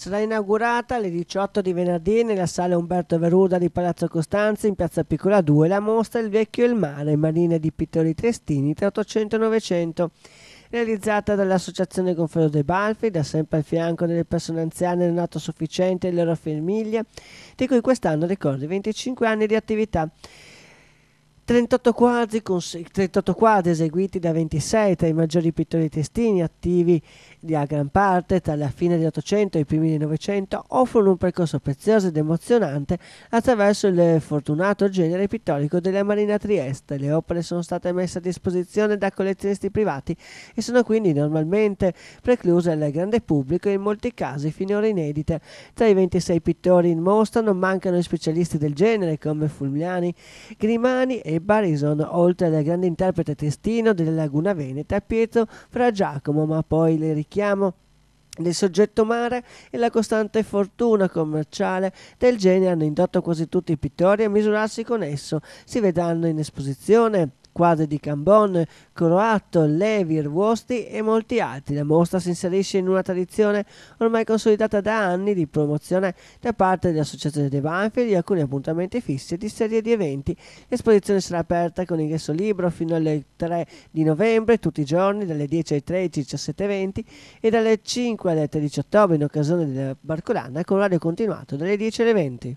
Sarà inaugurata alle 18 di venerdì nella sala Umberto Veruda di Palazzo Costanza in piazza Piccola 2 la mostra Il vecchio e il mare, marine di pittori triestini tra 800 e 900 realizzata dall'Associazione Gonfalo dei Balfi, da sempre al fianco delle persone anziane non autosufficienti e le loro famiglie, di cui quest'anno ricorda i 25 anni di attività. 38 quadri, con, 38 quadri eseguiti da 26 tra i maggiori pittori testini attivi di a gran parte tra la fine dell'Ottocento e i primi del Novecento offrono un percorso prezioso ed emozionante attraverso il fortunato genere pittorico della Marina Trieste. Le opere sono state messe a disposizione da collezionisti privati e sono quindi normalmente precluse al grande pubblico e in molti casi finora inedite. Tra i 26 pittori in mostra non mancano i specialisti del genere come Fulmiani, Grimani e Barison, oltre al grande interprete testino della Laguna Veneta, Pietro fra Giacomo, ma poi le richiamo del soggetto mare e la costante fortuna commerciale del genere hanno indotto quasi tutti i pittori a misurarsi con esso. Si vedranno in esposizione squadre di Cambon, Croatto, Levi, Ruosti e molti altri. La mostra si inserisce in una tradizione ormai consolidata da anni di promozione da parte dell'Associazione dei Banfi e di alcuni appuntamenti fissi e di serie di eventi. L'esposizione sarà aperta con ingresso libero fino alle 3 di novembre, tutti i giorni, dalle 10 alle 13, 17 e dalle 5 alle 13 ottobre in occasione della Barcolana con orario continuato dalle 10 alle 20.